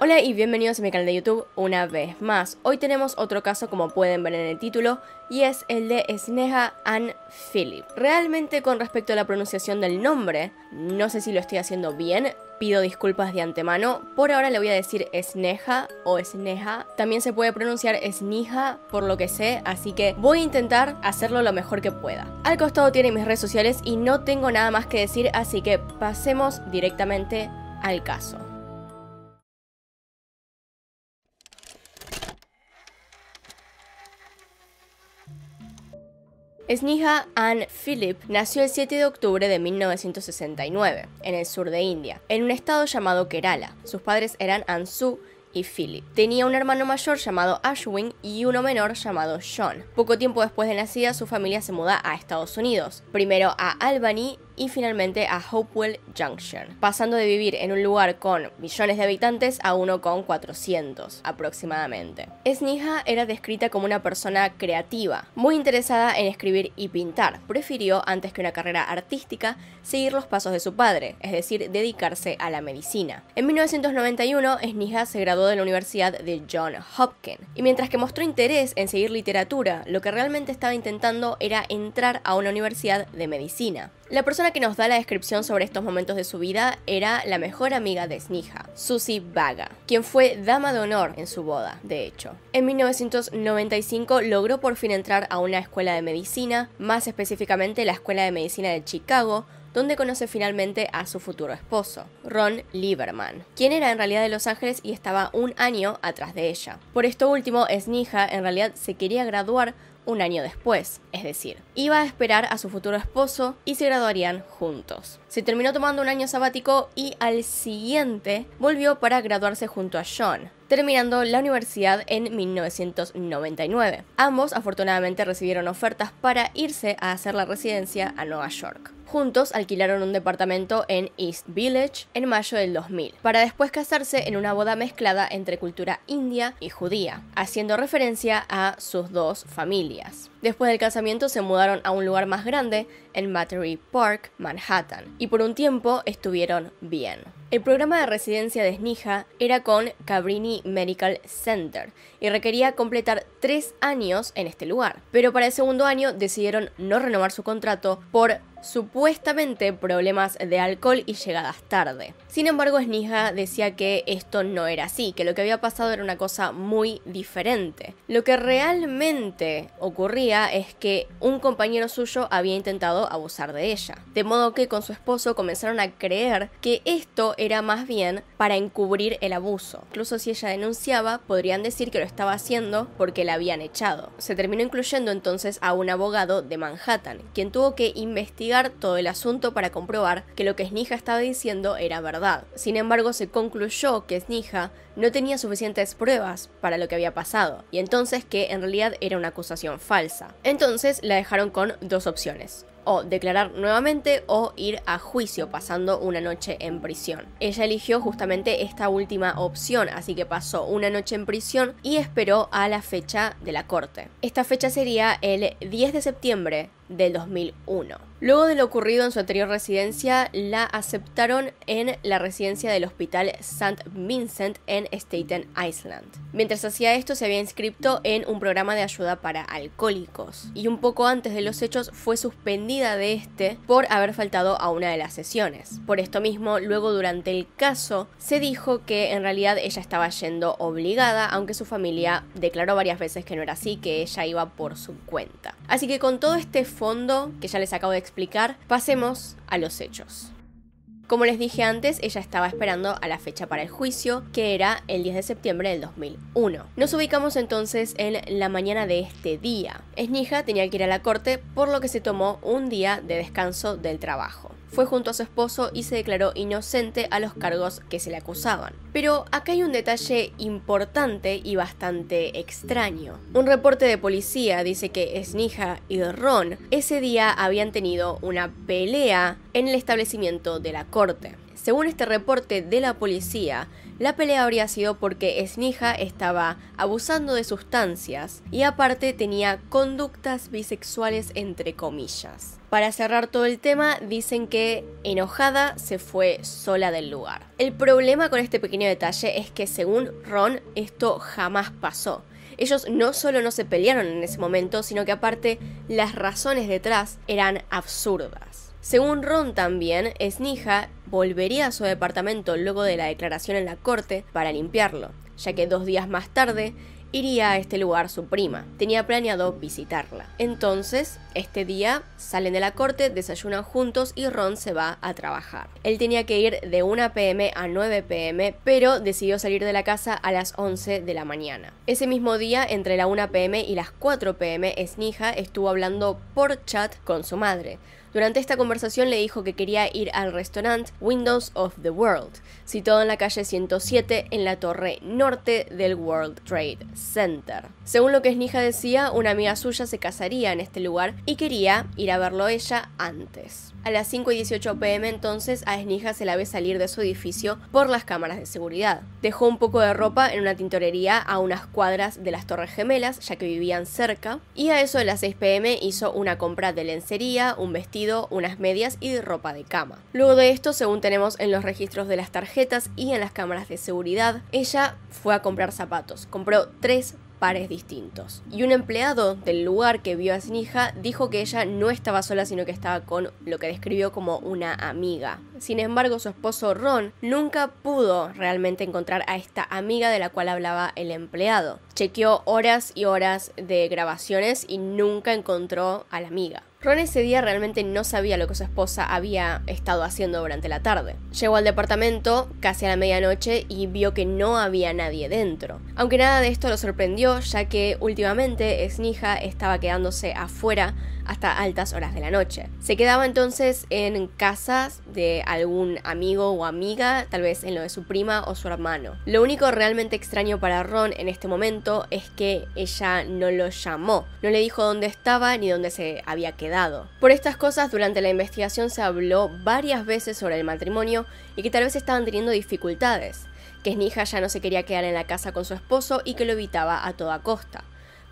Hola y bienvenidos a mi canal de YouTube una vez más. Hoy tenemos otro caso como pueden ver en el título y es el de Sneha Ann Philip. Realmente con respecto a la pronunciación del nombre, no sé si lo estoy haciendo bien, pido disculpas de antemano. Por ahora le voy a decir Sneha o Sneha. También se puede pronunciar Snija por lo que sé, así que voy a intentar hacerlo lo mejor que pueda. Al costado tienen mis redes sociales y no tengo nada más que decir, así que pasemos directamente al caso. Sniha Ann Philip nació el 7 de octubre de 1969, en el sur de India, en un estado llamado Kerala. Sus padres eran Ansu y Philip. Tenía un hermano mayor llamado Ashwin y uno menor llamado Sean. Poco tiempo después de nacida, su familia se muda a Estados Unidos, primero a Albany y finalmente a Hopewell Junction, pasando de vivir en un lugar con millones de habitantes a uno con 400 aproximadamente. esnija era descrita como una persona creativa, muy interesada en escribir y pintar. Prefirió, antes que una carrera artística, seguir los pasos de su padre, es decir, dedicarse a la medicina. En 1991, esnija se graduó de la Universidad de John Hopkins, y mientras que mostró interés en seguir literatura, lo que realmente estaba intentando era entrar a una universidad de medicina. La persona que nos da la descripción sobre estos momentos de su vida era la mejor amiga de Snija, Susie Vaga, quien fue dama de honor en su boda, de hecho. En 1995 logró por fin entrar a una escuela de medicina, más específicamente la Escuela de Medicina de Chicago, donde conoce finalmente a su futuro esposo, Ron Lieberman, quien era en realidad de Los Ángeles y estaba un año atrás de ella. Por esto último, Snija en realidad se quería graduar un año después, es decir, iba a esperar a su futuro esposo y se graduarían juntos. Se terminó tomando un año sabático y al siguiente volvió para graduarse junto a Sean, terminando la universidad en 1999. Ambos afortunadamente recibieron ofertas para irse a hacer la residencia a Nueva York. Juntos alquilaron un departamento en East Village en mayo del 2000, para después casarse en una boda mezclada entre cultura india y judía, haciendo referencia a sus dos familias. Después del casamiento se mudaron a un lugar más grande, en Battery Park, Manhattan, y por un tiempo estuvieron bien. El programa de residencia de Snija era con Cabrini Medical Center y requería completar tres años en este lugar, pero para el segundo año decidieron no renovar su contrato por supuestamente problemas de alcohol y llegadas tarde. Sin embargo, Snija decía que esto no era así, que lo que había pasado era una cosa muy diferente. Lo que realmente ocurría es que un compañero suyo había intentado abusar de ella, de modo que con su esposo comenzaron a creer que esto era más bien para encubrir el abuso. Incluso si ella denunciaba, podrían decir que lo estaba haciendo porque la habían echado. Se terminó incluyendo entonces a un abogado de Manhattan, quien tuvo que investigar todo el asunto para comprobar que lo que Snija estaba diciendo era verdad. Sin embargo, se concluyó que Snija no tenía suficientes pruebas para lo que había pasado, y entonces que en realidad era una acusación falsa. Entonces la dejaron con dos opciones o declarar nuevamente o ir a juicio pasando una noche en prisión. Ella eligió justamente esta última opción, así que pasó una noche en prisión y esperó a la fecha de la corte. Esta fecha sería el 10 de septiembre del 2001. Luego de lo ocurrido en su anterior residencia, la aceptaron en la residencia del Hospital St. Vincent en Staten Island. Mientras hacía esto, se había inscrito en un programa de ayuda para alcohólicos y un poco antes de los hechos fue suspendida de este por haber faltado a una de las sesiones. Por esto mismo, luego durante el caso, se dijo que en realidad ella estaba yendo obligada, aunque su familia declaró varias veces que no era así, que ella iba por su cuenta. Así que con todo este fondo que ya les acabo de explicar, pasemos a los hechos. Como les dije antes, ella estaba esperando a la fecha para el juicio, que era el 10 de septiembre del 2001. Nos ubicamos entonces en la mañana de este día. Esnija tenía que ir a la corte, por lo que se tomó un día de descanso del trabajo fue junto a su esposo y se declaró inocente a los cargos que se le acusaban. Pero acá hay un detalle importante y bastante extraño. Un reporte de policía dice que Snija y Ron ese día habían tenido una pelea en el establecimiento de la corte. Según este reporte de la policía, la pelea habría sido porque Snija estaba abusando de sustancias y aparte tenía conductas bisexuales entre comillas. Para cerrar todo el tema, dicen que enojada se fue sola del lugar. El problema con este pequeño detalle es que según Ron esto jamás pasó. Ellos no solo no se pelearon en ese momento, sino que aparte las razones detrás eran absurdas. Según Ron también, Snija volvería a su departamento luego de la declaración en la corte para limpiarlo, ya que dos días más tarde iría a este lugar su prima. Tenía planeado visitarla. Entonces, este día salen de la corte, desayunan juntos y Ron se va a trabajar. Él tenía que ir de 1 pm a 9 pm, pero decidió salir de la casa a las 11 de la mañana. Ese mismo día, entre la 1 pm y las 4 pm, Snija estuvo hablando por chat con su madre durante esta conversación le dijo que quería ir al restaurante Windows of the World, situado en la calle 107 en la torre norte del World Trade Center. Según lo que Snija decía, una amiga suya se casaría en este lugar y quería ir a verlo ella antes. A las 5 y 18 pm entonces a Snija se la ve salir de su edificio por las cámaras de seguridad. Dejó un poco de ropa en una tintorería a unas cuadras de las Torres Gemelas, ya que vivían cerca, y a eso de las 6 pm hizo una compra de lencería, un vestido, unas medias y ropa de cama. Luego de esto, según tenemos en los registros de las tarjetas y en las cámaras de seguridad, ella fue a comprar zapatos. Compró tres pares distintos. Y un empleado del lugar que vio a hija dijo que ella no estaba sola, sino que estaba con lo que describió como una amiga. Sin embargo, su esposo Ron nunca pudo realmente encontrar a esta amiga de la cual hablaba el empleado. Chequeó horas y horas de grabaciones y nunca encontró a la amiga. Ron ese día realmente no sabía lo que su esposa había estado haciendo durante la tarde. Llegó al departamento casi a la medianoche y vio que no había nadie dentro. Aunque nada de esto lo sorprendió, ya que últimamente Snija estaba quedándose afuera hasta altas horas de la noche. Se quedaba entonces en casas de algún amigo o amiga, tal vez en lo de su prima o su hermano. Lo único realmente extraño para Ron en este momento es que ella no lo llamó, no le dijo dónde estaba ni dónde se había quedado. Por estas cosas, durante la investigación se habló varias veces sobre el matrimonio y que tal vez estaban teniendo dificultades, que Snija ya no se quería quedar en la casa con su esposo y que lo evitaba a toda costa.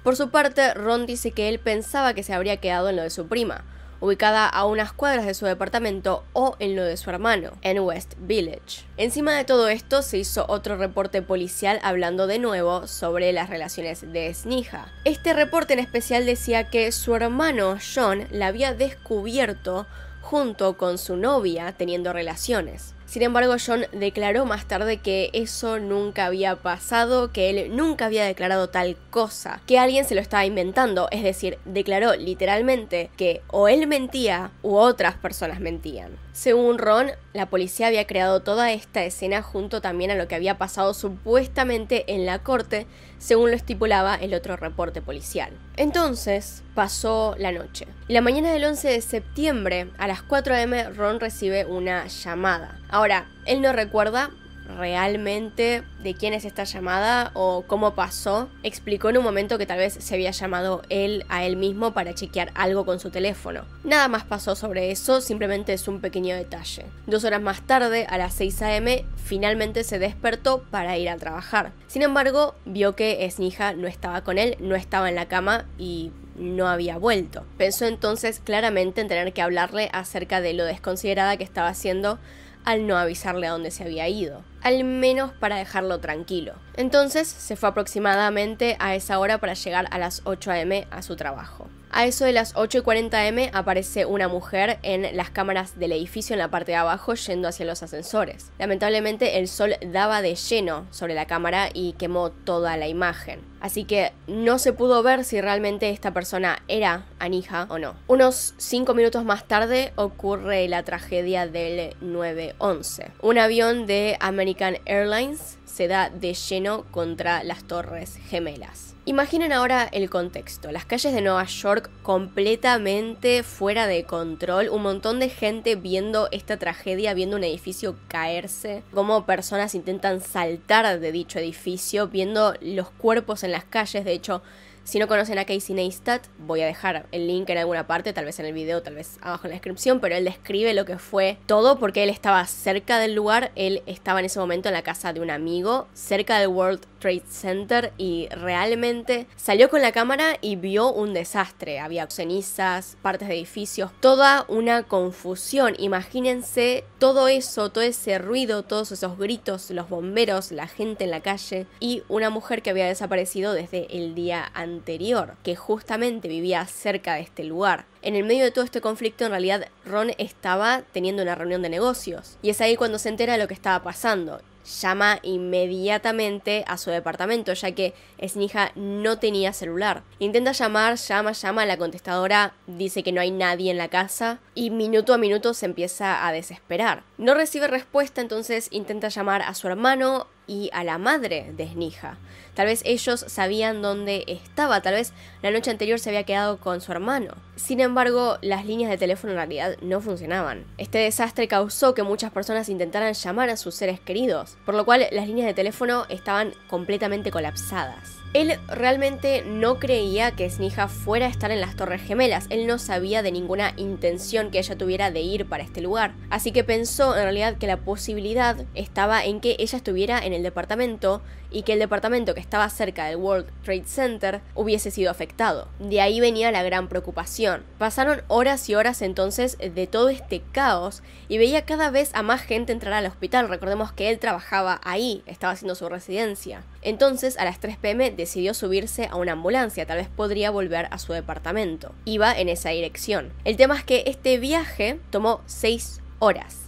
Por su parte, Ron dice que él pensaba que se habría quedado en lo de su prima, ubicada a unas cuadras de su departamento o en lo de su hermano, en West Village. Encima de todo esto se hizo otro reporte policial hablando de nuevo sobre las relaciones de Snija. Este reporte en especial decía que su hermano John la había descubierto junto con su novia teniendo relaciones. Sin embargo, John declaró más tarde que eso nunca había pasado, que él nunca había declarado tal cosa, que alguien se lo estaba inventando, es decir, declaró literalmente que o él mentía u otras personas mentían. Según Ron, la policía había creado toda esta escena junto también a lo que había pasado supuestamente en la corte, según lo estipulaba el otro reporte policial. Entonces, pasó la noche. Y la mañana del 11 de septiembre, a las 4 am, Ron recibe una llamada. Ahora, él no recuerda realmente de quién es esta llamada o cómo pasó. Explicó en un momento que tal vez se había llamado él a él mismo para chequear algo con su teléfono. Nada más pasó sobre eso, simplemente es un pequeño detalle. Dos horas más tarde, a las 6 a.m., finalmente se despertó para ir a trabajar. Sin embargo, vio que esnija no estaba con él, no estaba en la cama y no había vuelto. Pensó entonces claramente en tener que hablarle acerca de lo desconsiderada que estaba haciendo al no avisarle a dónde se había ido al menos para dejarlo tranquilo. Entonces se fue aproximadamente a esa hora para llegar a las 8 am a su trabajo. A eso de las 8:40 M aparece una mujer en las cámaras del edificio en la parte de abajo yendo hacia los ascensores. Lamentablemente el sol daba de lleno sobre la cámara y quemó toda la imagen. Así que no se pudo ver si realmente esta persona era Anija o no. Unos 5 minutos más tarde ocurre la tragedia del 9-11. Un avión de American Airlines se da de lleno contra las Torres Gemelas. Imaginen ahora el contexto, las calles de Nueva York completamente fuera de control, un montón de gente viendo esta tragedia, viendo un edificio caerse, como personas intentan saltar de dicho edificio, viendo los cuerpos en las calles, de hecho si no conocen a Casey Neistat, voy a dejar el link en alguna parte, tal vez en el video, tal vez abajo en la descripción, pero él describe lo que fue todo porque él estaba cerca del lugar, él estaba en ese momento en la casa de un amigo, cerca del World Trade Center y realmente salió con la cámara y vio un desastre. Había cenizas, partes de edificios, toda una confusión. Imagínense todo eso, todo ese ruido, todos esos gritos, los bomberos, la gente en la calle y una mujer que había desaparecido desde el día anterior anterior, que justamente vivía cerca de este lugar. En el medio de todo este conflicto, en realidad, Ron estaba teniendo una reunión de negocios, y es ahí cuando se entera de lo que estaba pasando. Llama inmediatamente a su departamento, ya que hija no tenía celular. Intenta llamar, llama, llama, la contestadora dice que no hay nadie en la casa y minuto a minuto se empieza a desesperar. No recibe respuesta, entonces intenta llamar a su hermano, y a la madre de Snija. Tal vez ellos sabían dónde estaba, tal vez la noche anterior se había quedado con su hermano. Sin embargo, las líneas de teléfono en realidad no funcionaban. Este desastre causó que muchas personas intentaran llamar a sus seres queridos, por lo cual las líneas de teléfono estaban completamente colapsadas. Él realmente no creía que Snija fuera a estar en las Torres Gemelas, él no sabía de ninguna intención que ella tuviera de ir para este lugar, así que pensó en realidad que la posibilidad estaba en que ella estuviera en el departamento y que el departamento que estaba cerca del World Trade Center hubiese sido afectado. De ahí venía la gran preocupación. Pasaron horas y horas entonces de todo este caos y veía cada vez a más gente entrar al hospital. Recordemos que él trabajaba ahí, estaba haciendo su residencia. Entonces, a las 3 pm decidió subirse a una ambulancia, tal vez podría volver a su departamento. Iba en esa dirección. El tema es que este viaje tomó 6 horas.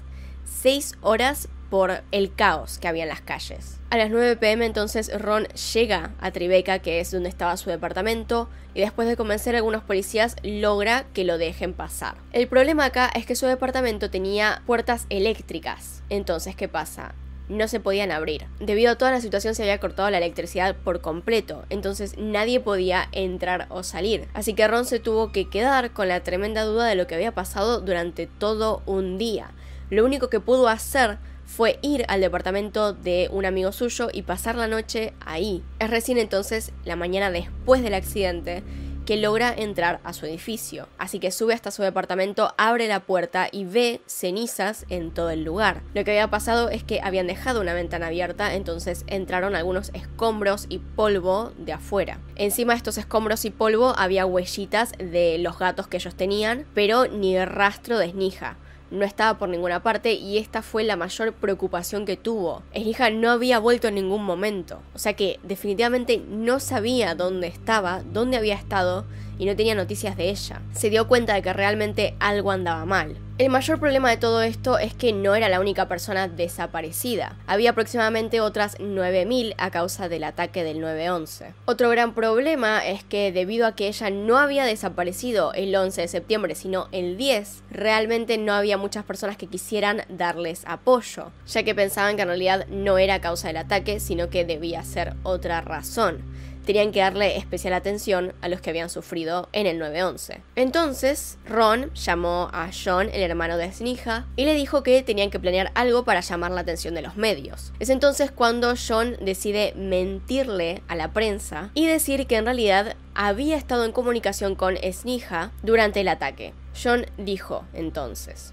6 horas por el caos que había en las calles. A las 9 pm entonces Ron llega a Tribeca, que es donde estaba su departamento, y después de convencer a algunos policías logra que lo dejen pasar. El problema acá es que su departamento tenía puertas eléctricas. Entonces, ¿qué pasa? No se podían abrir. Debido a toda la situación se había cortado la electricidad por completo, entonces nadie podía entrar o salir. Así que Ron se tuvo que quedar con la tremenda duda de lo que había pasado durante todo un día. Lo único que pudo hacer fue ir al departamento de un amigo suyo y pasar la noche ahí. Es recién entonces, la mañana después del accidente, que logra entrar a su edificio. Así que sube hasta su departamento, abre la puerta y ve cenizas en todo el lugar. Lo que había pasado es que habían dejado una ventana abierta, entonces entraron algunos escombros y polvo de afuera. Encima de estos escombros y polvo había huellitas de los gatos que ellos tenían, pero ni rastro de esnija no estaba por ninguna parte y esta fue la mayor preocupación que tuvo. hija, no había vuelto en ningún momento, o sea que definitivamente no sabía dónde estaba, dónde había estado y no tenía noticias de ella. Se dio cuenta de que realmente algo andaba mal. El mayor problema de todo esto es que no era la única persona desaparecida. Había aproximadamente otras 9.000 a causa del ataque del 911. Otro gran problema es que debido a que ella no había desaparecido el 11 de septiembre, sino el 10, realmente no había muchas personas que quisieran darles apoyo, ya que pensaban que en realidad no era causa del ataque, sino que debía ser otra razón tenían que darle especial atención a los que habían sufrido en el 9-11. Entonces, Ron llamó a John, el hermano de Snija, y le dijo que tenían que planear algo para llamar la atención de los medios. Es entonces cuando John decide mentirle a la prensa y decir que en realidad había estado en comunicación con Snija durante el ataque. John dijo entonces,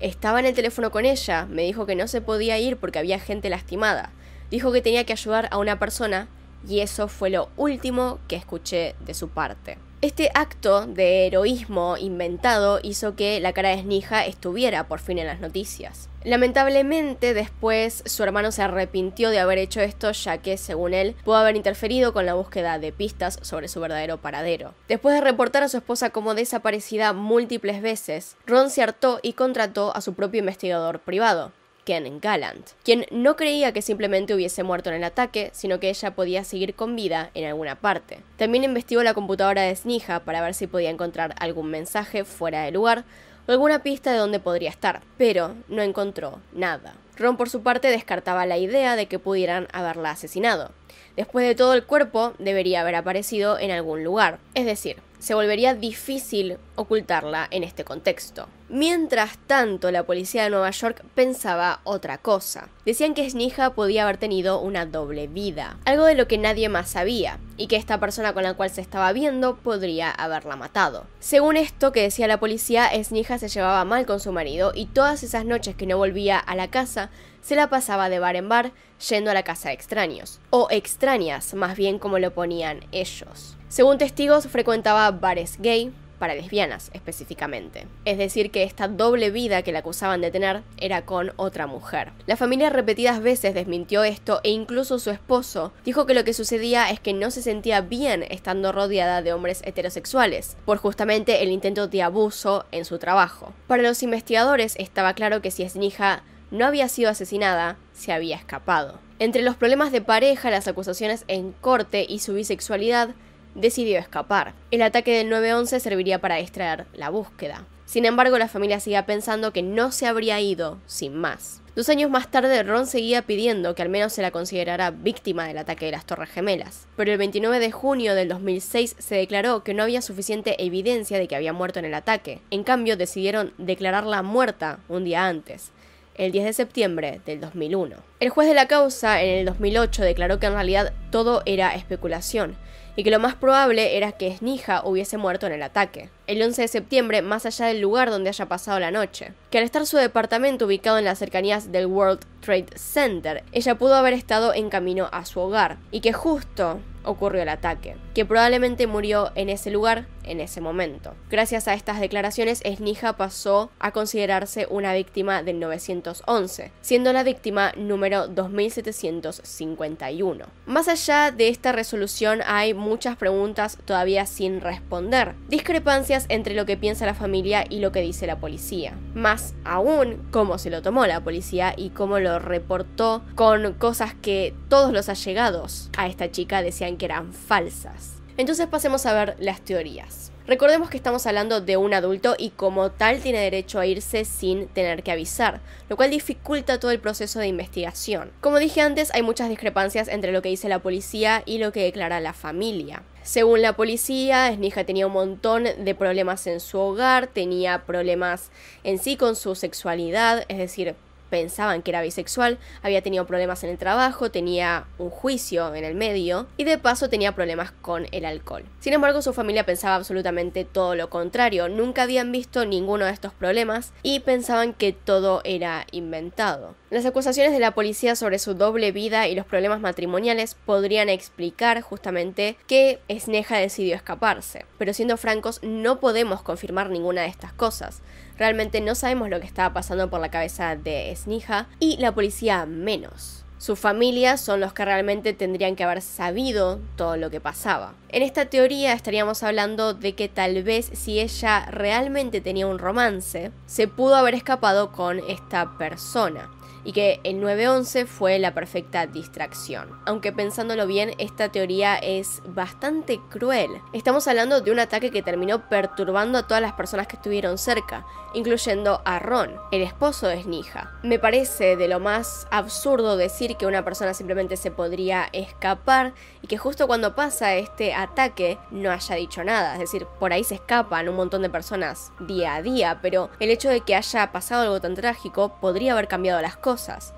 estaba en el teléfono con ella, me dijo que no se podía ir porque había gente lastimada. Dijo que tenía que ayudar a una persona y eso fue lo último que escuché de su parte. Este acto de heroísmo inventado hizo que la cara de Snija estuviera por fin en las noticias. Lamentablemente después su hermano se arrepintió de haber hecho esto ya que, según él, pudo haber interferido con la búsqueda de pistas sobre su verdadero paradero. Después de reportar a su esposa como desaparecida múltiples veces, Ron se hartó y contrató a su propio investigador privado. Ken Gallant, quien no creía que simplemente hubiese muerto en el ataque, sino que ella podía seguir con vida en alguna parte. También investigó la computadora de Snija para ver si podía encontrar algún mensaje fuera de lugar o alguna pista de dónde podría estar, pero no encontró nada. Ron por su parte descartaba la idea de que pudieran haberla asesinado. Después de todo el cuerpo debería haber aparecido en algún lugar, es decir, se volvería difícil ocultarla en este contexto. Mientras tanto, la policía de Nueva York pensaba otra cosa. Decían que Esnija podía haber tenido una doble vida, algo de lo que nadie más sabía, y que esta persona con la cual se estaba viendo podría haberla matado. Según esto que decía la policía, Esnija se llevaba mal con su marido y todas esas noches que no volvía a la casa, se la pasaba de bar en bar yendo a la casa de extraños, o extrañas, más bien como lo ponían ellos. Según testigos, frecuentaba bares gay, para lesbianas específicamente. Es decir, que esta doble vida que la acusaban de tener era con otra mujer. La familia repetidas veces desmintió esto e incluso su esposo dijo que lo que sucedía es que no se sentía bien estando rodeada de hombres heterosexuales, por justamente el intento de abuso en su trabajo. Para los investigadores estaba claro que si hija no había sido asesinada, se había escapado. Entre los problemas de pareja, las acusaciones en corte y su bisexualidad, decidió escapar. El ataque del 9-11 serviría para distraer la búsqueda. Sin embargo, la familia seguía pensando que no se habría ido sin más. Dos años más tarde, Ron seguía pidiendo que al menos se la considerara víctima del ataque de las Torres Gemelas, pero el 29 de junio del 2006 se declaró que no había suficiente evidencia de que había muerto en el ataque. En cambio, decidieron declararla muerta un día antes, el 10 de septiembre del 2001. El juez de la causa en el 2008 declaró que en realidad todo era especulación, y que lo más probable era que Snija hubiese muerto en el ataque, el 11 de septiembre más allá del lugar donde haya pasado la noche, que al estar su departamento ubicado en las cercanías del World Trade Center, ella pudo haber estado en camino a su hogar, y que justo ocurrió el ataque, que probablemente murió en ese lugar en ese momento. Gracias a estas declaraciones, esnija pasó a considerarse una víctima del 911, siendo la víctima número 2751. Más allá de esta resolución hay muchas preguntas todavía sin responder, discrepancias entre lo que piensa la familia y lo que dice la policía. Más aún, cómo se lo tomó la policía y cómo lo reportó con cosas que todos los allegados a esta chica decían que eran falsas. Entonces pasemos a ver las teorías. Recordemos que estamos hablando de un adulto y como tal tiene derecho a irse sin tener que avisar, lo cual dificulta todo el proceso de investigación. Como dije antes, hay muchas discrepancias entre lo que dice la policía y lo que declara la familia. Según la policía, Snija tenía un montón de problemas en su hogar, tenía problemas en sí con su sexualidad, es decir, pensaban que era bisexual, había tenido problemas en el trabajo, tenía un juicio en el medio y de paso tenía problemas con el alcohol. Sin embargo, su familia pensaba absolutamente todo lo contrario, nunca habían visto ninguno de estos problemas y pensaban que todo era inventado. Las acusaciones de la policía sobre su doble vida y los problemas matrimoniales podrían explicar justamente que Sneha decidió escaparse, pero siendo francos no podemos confirmar ninguna de estas cosas. Realmente no sabemos lo que estaba pasando por la cabeza de Snija y la policía menos. Su familia son los que realmente tendrían que haber sabido todo lo que pasaba. En esta teoría estaríamos hablando de que tal vez si ella realmente tenía un romance, se pudo haber escapado con esta persona y que el 9-11 fue la perfecta distracción. Aunque pensándolo bien, esta teoría es bastante cruel. Estamos hablando de un ataque que terminó perturbando a todas las personas que estuvieron cerca, incluyendo a Ron, el esposo de Snija. Me parece de lo más absurdo decir que una persona simplemente se podría escapar y que justo cuando pasa este ataque no haya dicho nada. Es decir, por ahí se escapan un montón de personas día a día, pero el hecho de que haya pasado algo tan trágico podría haber cambiado las cosas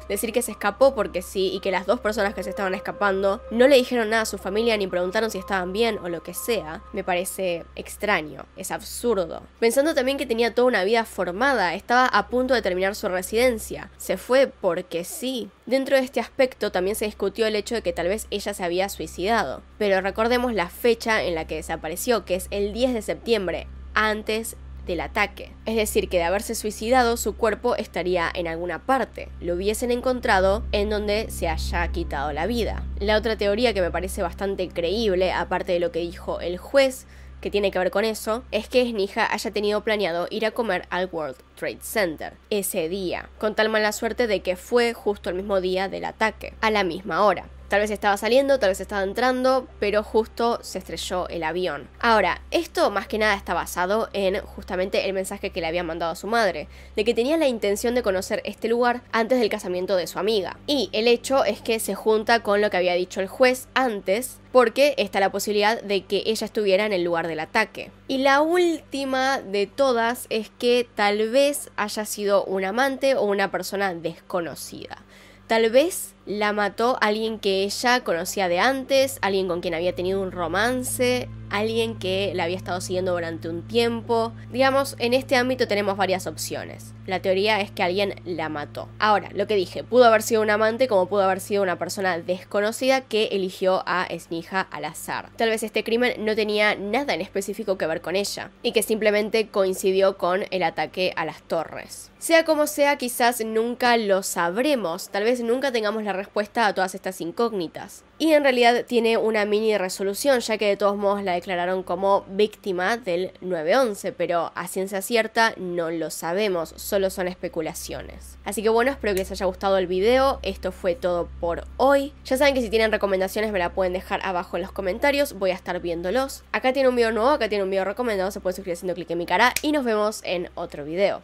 Decir que se escapó porque sí y que las dos personas que se estaban escapando no le dijeron nada a su familia ni preguntaron si estaban bien o lo que sea, me parece extraño, es absurdo. Pensando también que tenía toda una vida formada, estaba a punto de terminar su residencia, se fue porque sí. Dentro de este aspecto también se discutió el hecho de que tal vez ella se había suicidado, pero recordemos la fecha en la que desapareció, que es el 10 de septiembre, antes del ataque. Es decir, que de haberse suicidado su cuerpo estaría en alguna parte, lo hubiesen encontrado en donde se haya quitado la vida. La otra teoría que me parece bastante creíble, aparte de lo que dijo el juez, que tiene que ver con eso, es que Snija haya tenido planeado ir a comer al World Trade Center ese día, con tal mala suerte de que fue justo el mismo día del ataque, a la misma hora. Tal vez estaba saliendo, tal vez estaba entrando, pero justo se estrelló el avión. Ahora, esto más que nada está basado en justamente el mensaje que le había mandado a su madre, de que tenía la intención de conocer este lugar antes del casamiento de su amiga. Y el hecho es que se junta con lo que había dicho el juez antes, porque está la posibilidad de que ella estuviera en el lugar del ataque. Y la última de todas es que tal vez haya sido un amante o una persona desconocida. Tal vez la mató alguien que ella conocía de antes, alguien con quien había tenido un romance, alguien que la había estado siguiendo durante un tiempo. Digamos, en este ámbito tenemos varias opciones. La teoría es que alguien la mató. Ahora, lo que dije, pudo haber sido un amante como pudo haber sido una persona desconocida que eligió a Snija al azar. Tal vez este crimen no tenía nada en específico que ver con ella y que simplemente coincidió con el ataque a las torres. Sea como sea, quizás nunca lo sabremos, tal vez nunca tengamos la respuesta a todas estas incógnitas. Y en realidad tiene una mini resolución, ya que de todos modos la declararon como víctima del 911 pero a ciencia cierta no lo sabemos, solo son especulaciones. Así que bueno, espero que les haya gustado el video, esto fue todo por hoy. Ya saben que si tienen recomendaciones me la pueden dejar abajo en los comentarios, voy a estar viéndolos. Acá tiene un video nuevo, acá tiene un video recomendado, se puede suscribir haciendo clic en mi cara y nos vemos en otro video.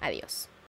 Adiós.